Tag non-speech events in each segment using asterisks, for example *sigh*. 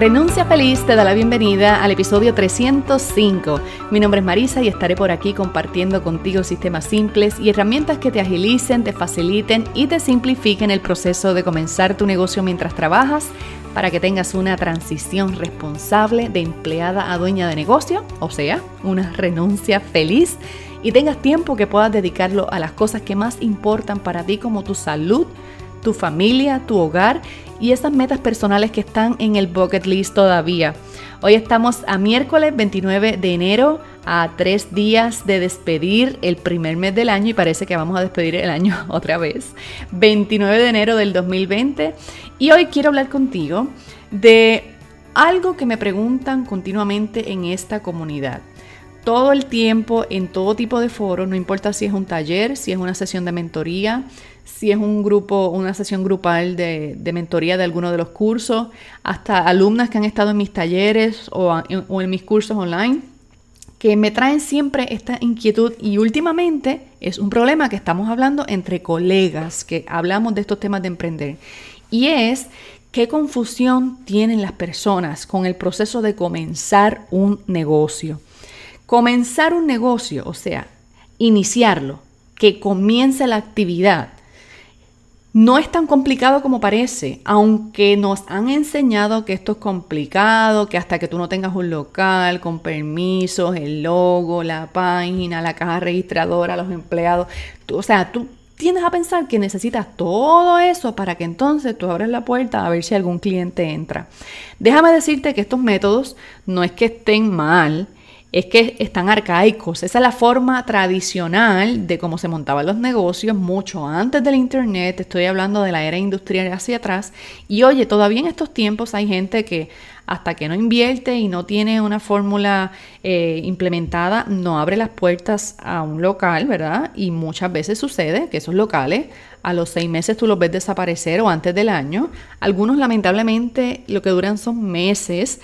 Renuncia Feliz te da la bienvenida al episodio 305. Mi nombre es Marisa y estaré por aquí compartiendo contigo sistemas simples y herramientas que te agilicen, te faciliten y te simplifiquen el proceso de comenzar tu negocio mientras trabajas para que tengas una transición responsable de empleada a dueña de negocio, o sea, una renuncia feliz y tengas tiempo que puedas dedicarlo a las cosas que más importan para ti como tu salud, tu familia, tu hogar y esas metas personales que están en el bucket list todavía. Hoy estamos a miércoles 29 de enero, a tres días de despedir el primer mes del año y parece que vamos a despedir el año *laughs* otra vez. 29 de enero del 2020 y hoy quiero hablar contigo de algo que me preguntan continuamente en esta comunidad todo el tiempo, en todo tipo de foros, no importa si es un taller, si es una sesión de mentoría, si es un grupo, una sesión grupal de, mentoría de alguno de los cursos, hasta alumnas que han estado en mis talleres o, o en mis cursos online, que me traen siempre esta inquietud y últimamente es un problema que estamos hablando entre colegas que hablamos de estos temas de emprender y es qué confusión tienen las personas con el proceso de comenzar un negocio. Comenzar un negocio, o sea, iniciarlo, que comience la actividad, no es tan complicado como parece, aunque nos han enseñado que esto es complicado, que hasta que tú no tengas un local con permisos, el logo, la página, la caja registradora, los empleados, o sea, tú tienes a pensar que necesitas todo eso para que entonces tú abres la puerta a ver si algún cliente entra. Déjame decirte que estos métodos no es que estén mal, es que están arcaicos. Esa es la forma tradicional de cómo se montaban los negocios mucho antes del Internet. Estoy hablando de la era industrial hacia atrás. Y oye, todavía en estos tiempos hay gente que hasta que no invierte y no tiene una fórmula eh, implementada, no abre las puertas a un local, ¿verdad? Y muchas veces sucede que esos locales a los seis meses tú los ves desaparecer o antes del año. Algunos lamentablemente lo que duran son meses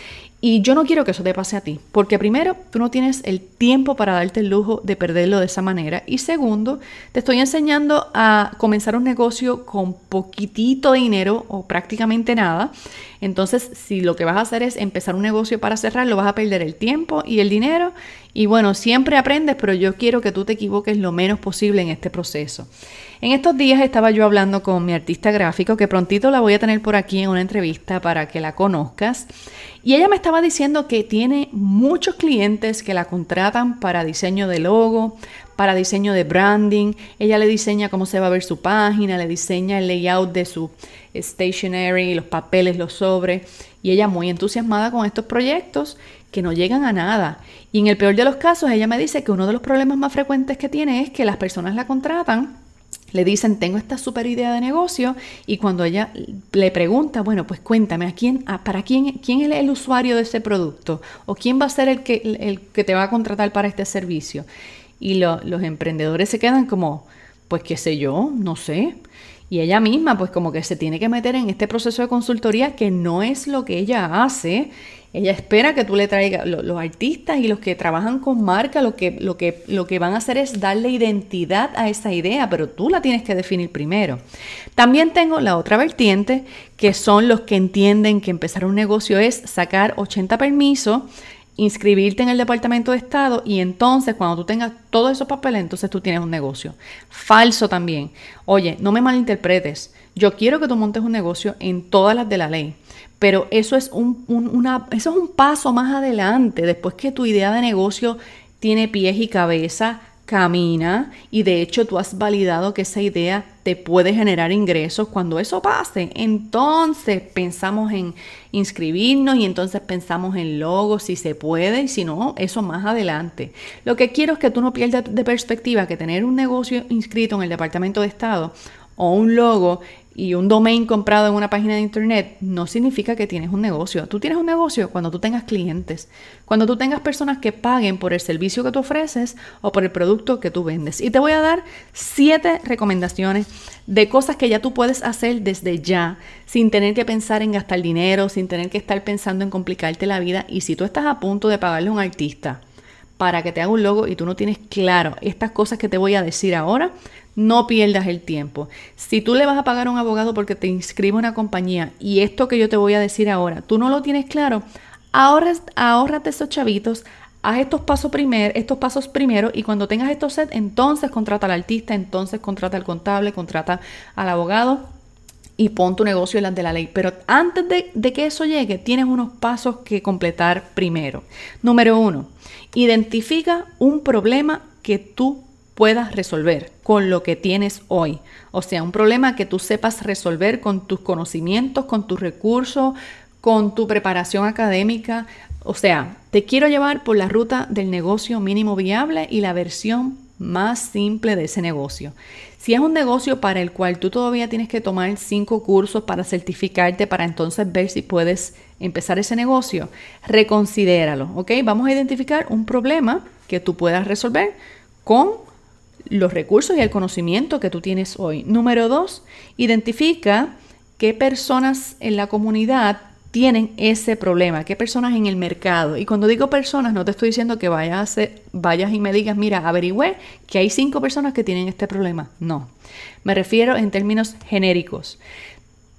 y yo no quiero que eso te pase a ti, porque primero, tú no tienes el tiempo para darte el lujo de perderlo de esa manera. Y segundo, te estoy enseñando a comenzar un negocio con poquitito dinero o prácticamente nada entonces, si lo que vas a hacer es empezar un negocio para cerrarlo, vas a perder el tiempo y el dinero. Y bueno, siempre aprendes, pero yo quiero que tú te equivoques lo menos posible en este proceso. En estos días estaba yo hablando con mi artista gráfico, que prontito la voy a tener por aquí en una entrevista para que la conozcas. Y ella me estaba diciendo que tiene muchos clientes que la contratan para diseño de logo, para diseño de branding, ella le diseña cómo se va a ver su página, le diseña el layout de su stationery, los papeles, los sobres, y ella muy entusiasmada con estos proyectos que no llegan a nada. Y en el peor de los casos, ella me dice que uno de los problemas más frecuentes que tiene es que las personas la contratan le dicen, tengo esta super idea de negocio, y cuando ella le pregunta, bueno, pues cuéntame, ¿a quién, ¿para quién, quién es el usuario de ese producto? ¿O quién va a ser el que, el que te va a contratar para este servicio? y los emprendedores se quedan como, pues qué sé yo, no sé. Y ella misma, pues como que se tiene que meter en este proceso de consultoría que no es lo que ella hace. Ella espera que tú le traigas, los artistas y los que trabajan con marca, lo que, lo, que, lo que van a hacer es darle identidad a esa idea, pero tú la tienes que definir primero. También tengo la otra vertiente, que son los que entienden que empezar un negocio es sacar 80 permisos, inscribirte en el Departamento de Estado y entonces cuando tú tengas todos esos papeles, entonces tú tienes un negocio. Falso también. Oye, no me malinterpretes. Yo quiero que tú montes un negocio en todas las de la ley, pero eso es un, una, eso es un paso más adelante, después que tu idea de negocio tiene pies y cabeza, camina y de hecho tú has validado que esa idea te puede generar ingresos. Cuando eso pase, entonces pensamos en inscribirnos y entonces pensamos en logos si se puede y si no, eso más adelante. Lo que quiero es que tú no pierdas de perspectiva que tener un negocio inscrito en el Departamento de Estado o un logo y un domain comprado en una página de internet no significa que tienes un negocio. Tú tienes un negocio cuando tú tengas clientes, cuando tú tengas personas que paguen por el servicio que tú ofreces o por el producto que tú vendes. Y te voy a dar siete recomendaciones de cosas que ya tú puedes hacer desde ya, sin tener que pensar en gastar dinero, sin tener que estar pensando en complicarte la vida. Y si tú estás a punto de pagarle a un artista, para que te haga un logo y tú no tienes claro estas cosas que te voy a decir ahora, no pierdas el tiempo. Si tú le vas a pagar a un abogado porque te inscribe una compañía y esto que yo te voy a decir ahora, tú no lo tienes claro, ahorra ahórrate esos chavitos, haz estos pasos, primer, estos pasos primero y cuando tengas estos set, entonces contrata al artista, entonces contrata al contable, contrata al abogado y pon tu negocio delante de la ley. Pero antes de, de que eso llegue, tienes unos pasos que completar primero. Número uno, identifica un problema que tú puedas resolver con lo que tienes hoy. O sea, un problema que tú sepas resolver con tus conocimientos, con tus recursos, con tu preparación académica. O sea, te quiero llevar por la ruta del negocio mínimo viable y la versión más simple de ese negocio. Si es un negocio para el cual tú todavía tienes que tomar cinco cursos para certificarte, para entonces ver si puedes empezar ese negocio, reconsidéralo, ¿ok? Vamos a identificar un problema que tú puedas resolver con los recursos y el conocimiento que tú tienes hoy. Número dos, identifica qué personas en la comunidad tienen ese problema, qué personas en el mercado. Y cuando digo personas, no te estoy diciendo que vayas, a vayas y me digas, mira, averigüe que hay cinco personas que tienen este problema. No, me refiero en términos genéricos.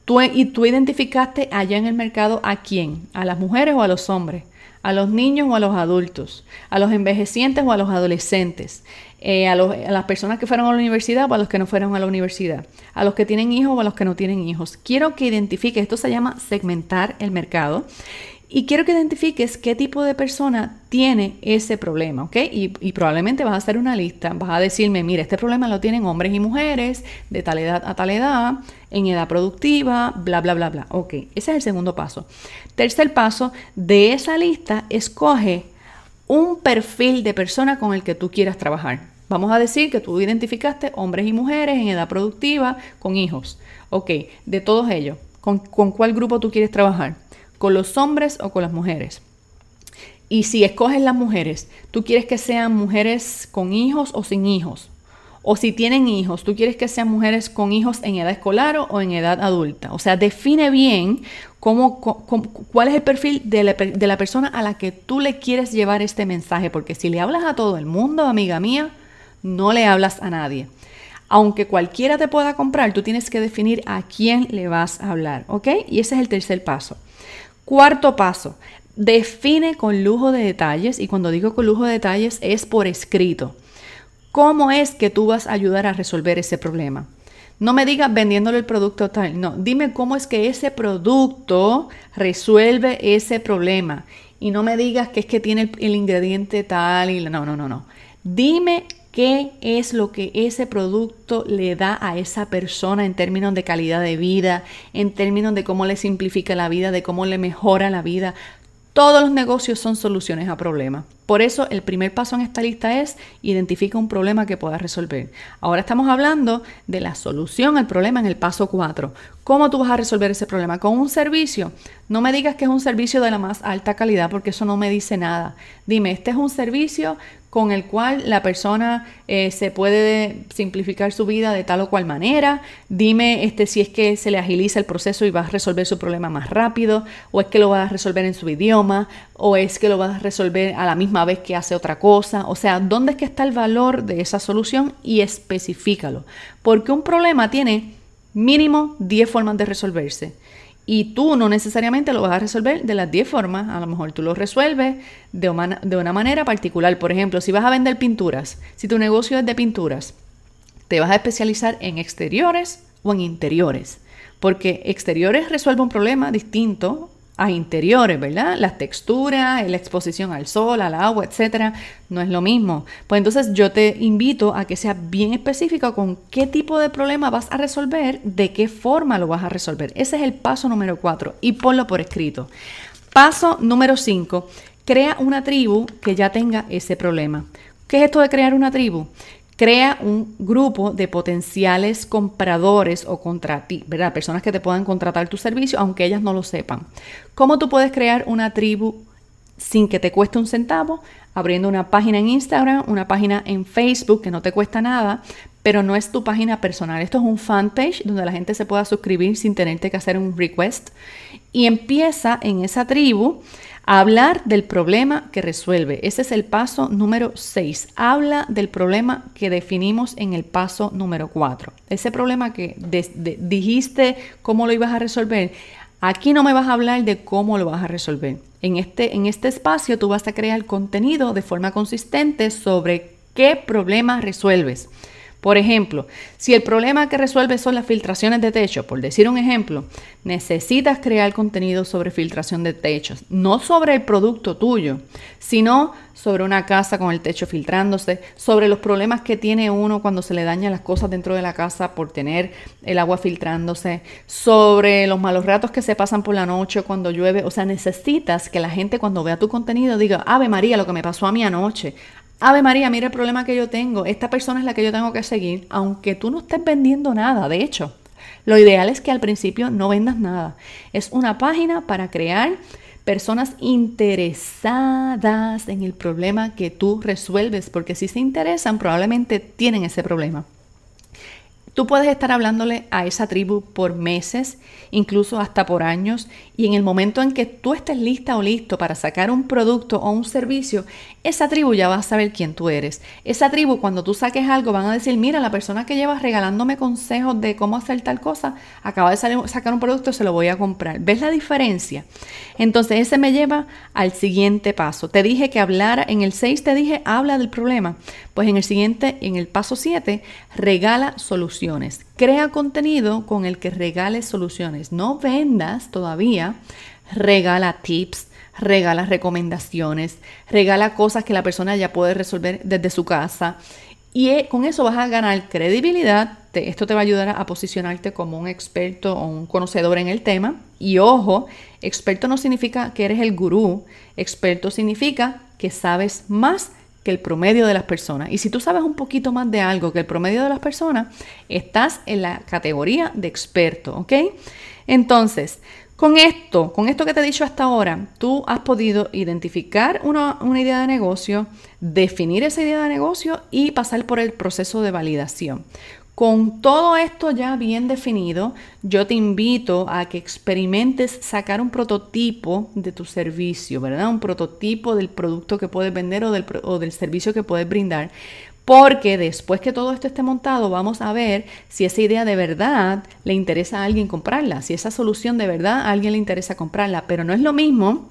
Tú, y tú identificaste allá en el mercado a quién, a las mujeres o a los hombres a los niños o a los adultos, a los envejecientes o a los adolescentes, eh, a, las personas que fueron a la universidad o a los que no fueron a la universidad, a los que tienen hijos o a los que no tienen hijos. Quiero que identifiques, esto se llama segmentar el mercado. Y quiero que identifiques qué tipo de persona tiene ese problema, ¿ok? Y, y, probablemente vas a hacer una lista, vas a decirme, mira, este problema lo tienen hombres y mujeres, de tal edad a tal edad, en edad productiva, bla, bla, bla, bla. Ok, ese es el segundo paso. Tercer paso, de esa lista escoge un perfil de persona con el que tú quieras trabajar. Vamos a decir que tú identificaste hombres y mujeres en edad productiva con hijos. Ok, de todos ellos, ¿con, con cuál grupo tú quieres trabajar? ¿Con los hombres o con las mujeres? Y si escoges las mujeres, ¿tú quieres que sean mujeres con hijos o sin hijos? O si tienen hijos, tú quieres que sean mujeres con hijos en edad escolar o en edad adulta. O sea, define bien cómo, cuál es el perfil de la, de la persona a la que tú le quieres llevar este mensaje. Porque si le hablas a todo el mundo, amiga mía, no le hablas a nadie. Aunque cualquiera te pueda comprar, tú tienes que definir a quién le vas a hablar, ¿ok? Y ese es el tercer paso. Cuarto paso, define con lujo de detalles, y cuando digo con lujo de detalles es por escrito. ¿Cómo es que tú vas a ayudar a resolver ese problema? No me digas vendiéndole el producto tal, no, dime cómo es que ese producto resuelve ese problema. Y no me digas que es que tiene el, ingrediente tal y no, no, no, no. Dime qué es lo que ese producto le da a esa persona en términos de calidad de vida, en términos de cómo le simplifica la vida, de cómo le mejora la vida. Todos los negocios son soluciones a problemas. Por eso el primer paso en esta lista es identifica un problema que puedas resolver. Ahora estamos hablando de la solución al problema en el paso 4. ¿Cómo tú vas a resolver ese problema? Con un servicio. No me digas que es un servicio de la más alta calidad porque eso no me dice nada. Dime, este es un servicio con el cual la persona eh, se puede simplificar su vida de tal o cual manera. Dime este, si es que se le agiliza el proceso y va a resolver su problema más rápido, o es que lo va a resolver en su idioma, o es que lo va a resolver a la misma vez que hace otra cosa. O sea, ¿dónde es que está el valor de esa solución? Y especifícalo. Porque un problema tiene mínimo 10 formas de resolverse. Y tú no necesariamente lo vas a resolver de las 10 formas. A lo mejor tú lo resuelves de una, de una manera particular. Por ejemplo, si vas a vender pinturas, si tu negocio es de pinturas, te vas a especializar en exteriores o en interiores. Porque exteriores resuelve un problema distinto a interiores, ¿verdad? Las texturas, la exposición al sol, al agua, etcétera, no es lo mismo. Pues entonces yo te invito a que seas bien específico con qué tipo de problema vas a resolver, de qué forma lo vas a resolver. Ese es el paso número cuatro y ponlo por escrito. Paso número cinco, crea una tribu que ya tenga ese problema. ¿Qué es esto de crear una tribu? Crea un grupo de potenciales compradores o contra ti, ¿verdad? Personas que te puedan contratar tu servicio, aunque ellas no lo sepan. ¿Cómo tú puedes crear una tribu sin que te cueste un centavo? Abriendo una página en Instagram, una página en Facebook que no te cuesta nada, pero no es tu página personal. Esto es un fanpage donde la gente se pueda suscribir sin tenerte que hacer un request. Y empieza en esa tribu Hablar del problema que resuelve. Ese es el paso número 6. Habla del problema que definimos en el paso número 4. Ese problema que dijiste cómo lo ibas a resolver. Aquí no me vas a hablar de cómo lo vas a resolver. En este, en este espacio tú vas a crear contenido de forma consistente sobre qué problema resuelves. Por ejemplo, si el problema que resuelve son las filtraciones de techo, por decir un ejemplo, necesitas crear contenido sobre filtración de techos, no sobre el producto tuyo, sino sobre una casa con el techo filtrándose, sobre los problemas que tiene uno cuando se le dañan las cosas dentro de la casa por tener el agua filtrándose, sobre los malos ratos que se pasan por la noche cuando llueve. O sea, necesitas que la gente cuando vea tu contenido diga, Ave María, lo que me pasó a mí anoche, Ave María, mira el problema que yo tengo. Esta persona es la que yo tengo que seguir, aunque tú no estés vendiendo nada. De hecho, lo ideal es que al principio no vendas nada. Es una página para crear personas interesadas en el problema que tú resuelves, porque si se interesan, probablemente tienen ese problema. Tú puedes estar hablándole a esa tribu por meses, incluso hasta por años, y en el momento en que tú estés lista o listo para sacar un producto o un servicio, esa tribu ya va a saber quién tú eres. Esa tribu cuando tú saques algo van a decir, mira, la persona que llevas regalándome consejos de cómo hacer tal cosa, acaba de sacar un producto, se lo voy a comprar. ¿Ves la diferencia? Entonces ese me lleva al siguiente paso. Te dije que hablara, en el 6 te dije, habla del problema. Pues en el siguiente, en el paso 7, regala solución. Crea contenido con el que regales soluciones. No vendas todavía. Regala tips, regala recomendaciones, regala cosas que la persona ya puede resolver desde su casa. Y eh, con eso vas a ganar credibilidad. Esto te va a ayudar a posicionarte como un experto o un conocedor en el tema. Y ojo, experto no significa que eres el gurú. Experto significa que sabes más que el promedio de las personas. Y si tú sabes un poquito más de algo que el promedio de las personas, estás en la categoría de experto, ¿ok? Entonces, con esto, con esto que te he dicho hasta ahora, tú has podido identificar una, una, idea de negocio, definir esa idea de negocio y pasar por el proceso de validación. Con todo esto ya bien definido, yo te invito a que experimentes sacar un prototipo de tu servicio, ¿verdad? Un prototipo del producto que puedes vender o del, servicio que puedes brindar, porque después que todo esto esté montado, vamos a ver si esa idea de verdad le interesa a alguien comprarla, si esa solución de verdad a alguien le interesa comprarla. Pero no es lo mismo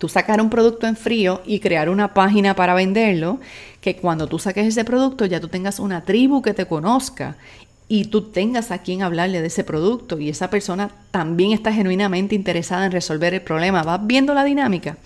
tú sacar un producto en frío y crear una página para venderlo, que cuando tú saques ese producto ya tú tengas una tribu que te conozca y tú tengas a quien hablarle de ese producto y esa persona también está genuinamente interesada en resolver el problema. Vas viendo la dinámica.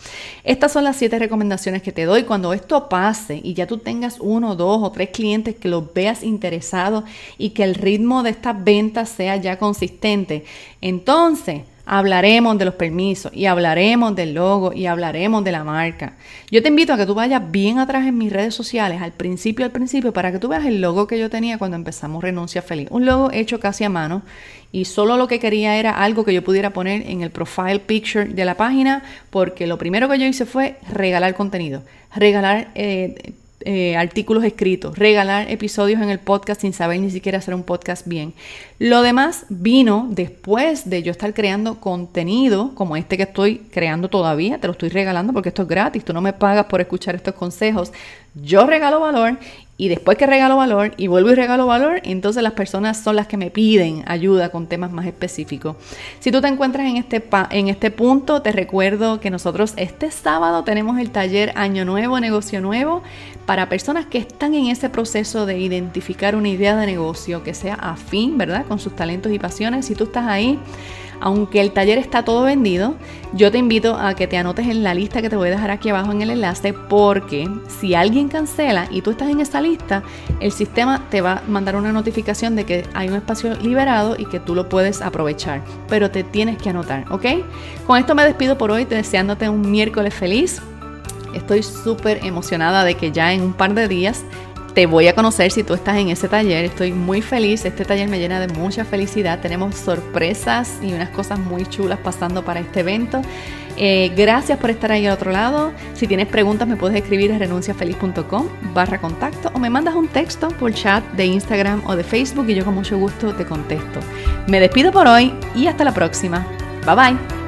Estas son las siete recomendaciones que te doy. Cuando esto pase y ya tú tengas uno, dos o tres clientes que los veas interesados y que el ritmo de estas ventas sea ya consistente, entonces Hablaremos de los permisos y hablaremos del logo y hablaremos de la marca. Yo te invito a que tú vayas bien atrás en mis redes sociales, al principio, al principio, para que tú veas el logo que yo tenía cuando empezamos Renuncia Feliz. Un logo hecho casi a mano y solo lo que quería era algo que yo pudiera poner en el profile picture de la página, porque lo primero que yo hice fue regalar contenido, regalar eh, eh, artículos escritos, regalar episodios en el podcast sin saber ni siquiera hacer un podcast bien. Lo demás vino después de yo estar creando contenido como este que estoy creando todavía, te lo estoy regalando porque esto es gratis, tú no me pagas por escuchar estos consejos. Yo regalo valor y después que regalo valor y vuelvo y regalo valor, entonces las personas son las que me piden ayuda con temas más específicos. Si tú te encuentras en este, en este punto, te recuerdo que nosotros este sábado tenemos el taller Año Nuevo, Negocio Nuevo para personas que están en ese proceso de identificar una idea de negocio que sea afín, ¿verdad? Con sus talentos y pasiones. Si tú estás ahí, aunque el taller está todo vendido, yo te invito a que te anotes en la lista que te voy a dejar aquí abajo en el enlace porque si alguien cancela y tú estás en esa lista, el sistema te va a mandar una notificación de que hay un espacio liberado y que tú lo puedes aprovechar, pero te tienes que anotar, ¿ok? Con esto me despido por hoy deseándote un miércoles feliz. Estoy súper emocionada de que ya en un par de días te voy a conocer si tú estás en ese taller. Estoy muy feliz. Este taller me llena de mucha felicidad. Tenemos sorpresas y unas cosas muy chulas pasando para este evento. Eh, gracias por estar ahí al otro lado. Si tienes preguntas me puedes escribir a renunciafeliz.com barra contacto o me mandas un texto por chat de Instagram o de Facebook y yo con mucho gusto te contesto. Me despido por hoy y hasta la próxima. Bye bye.